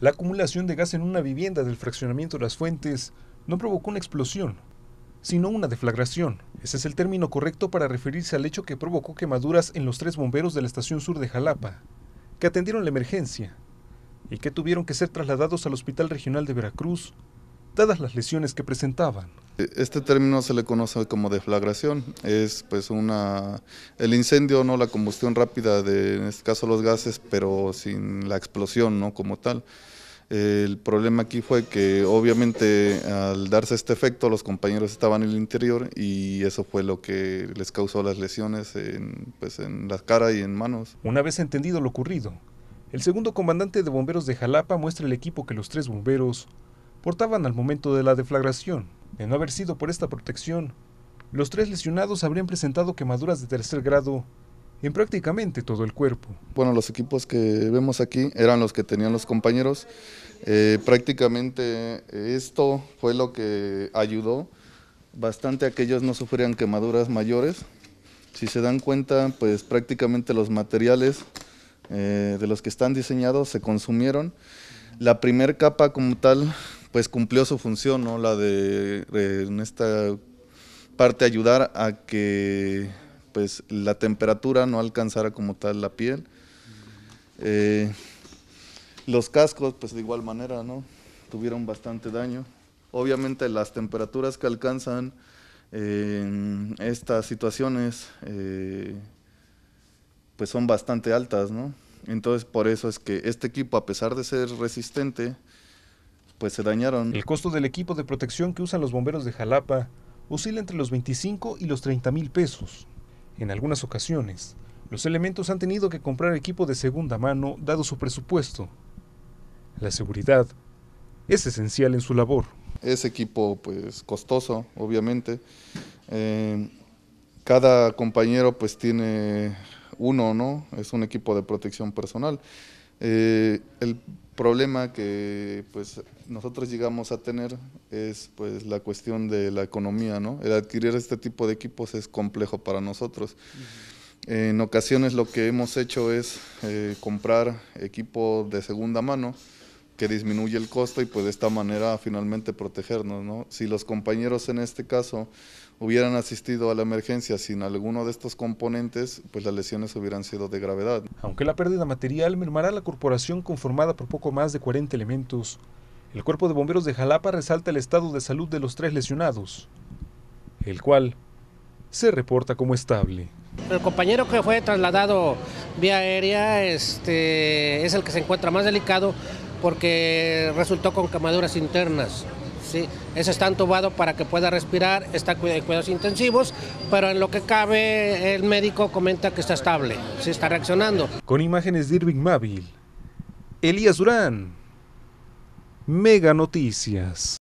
La acumulación de gas en una vivienda del fraccionamiento de las fuentes no provocó una explosión, sino una deflagración. Ese es el término correcto para referirse al hecho que provocó quemaduras en los tres bomberos de la estación sur de Jalapa, que atendieron la emergencia y que tuvieron que ser trasladados al Hospital Regional de Veracruz, dadas las lesiones que presentaban. Este término se le conoce como deflagración, es pues una el incendio, no la combustión rápida de en este caso los gases, pero sin la explosión, no como tal. El problema aquí fue que obviamente al darse este efecto los compañeros estaban en el interior y eso fue lo que les causó las lesiones en, pues, en la cara y en manos. Una vez entendido lo ocurrido, el segundo comandante de bomberos de Jalapa muestra el equipo que los tres bomberos portaban al momento de la deflagración de no haber sido por esta protección, los tres lesionados habrían presentado quemaduras de tercer grado en prácticamente todo el cuerpo. Bueno, los equipos que vemos aquí eran los que tenían los compañeros. Eh, prácticamente esto fue lo que ayudó bastante a que ellos no sufrieran quemaduras mayores. Si se dan cuenta, pues prácticamente los materiales eh, de los que están diseñados se consumieron. La primera capa como tal pues cumplió su función, ¿no? La de eh, en esta parte ayudar a que pues la temperatura no alcanzara como tal la piel. Eh, los cascos, pues de igual manera, ¿no? Tuvieron bastante daño. Obviamente las temperaturas que alcanzan en estas situaciones eh, pues son bastante altas, ¿no? Entonces por eso es que este equipo, a pesar de ser resistente, pues se dañaron. El costo del equipo de protección que usan los bomberos de Jalapa oscila entre los 25 y los 30 mil pesos. En algunas ocasiones, los elementos han tenido que comprar equipo de segunda mano dado su presupuesto. La seguridad es esencial en su labor. Es equipo pues costoso, obviamente. Eh, cada compañero pues tiene uno, ¿no? Es un equipo de protección personal. Eh, el problema que pues nosotros llegamos a tener es pues la cuestión de la economía, ¿no? El adquirir este tipo de equipos es complejo para nosotros. en ocasiones lo que hemos hecho es eh, comprar equipo de segunda mano que disminuye el costo y pues de esta manera finalmente protegernos, ¿no? Si los compañeros en este caso hubieran asistido a la emergencia sin alguno de estos componentes, pues las lesiones hubieran sido de gravedad. Aunque la pérdida material mermará la corporación conformada por poco más de 40 elementos, el Cuerpo de Bomberos de Jalapa resalta el estado de salud de los tres lesionados, el cual se reporta como estable. El compañero que fue trasladado vía aérea este, es el que se encuentra más delicado porque resultó con quemaduras internas. ¿sí? Ese está entubado para que pueda respirar, está en cuidados intensivos, pero en lo que cabe el médico comenta que está estable, se está reaccionando. Con imágenes de Irving Mávil, Elías Durán, Mega Noticias.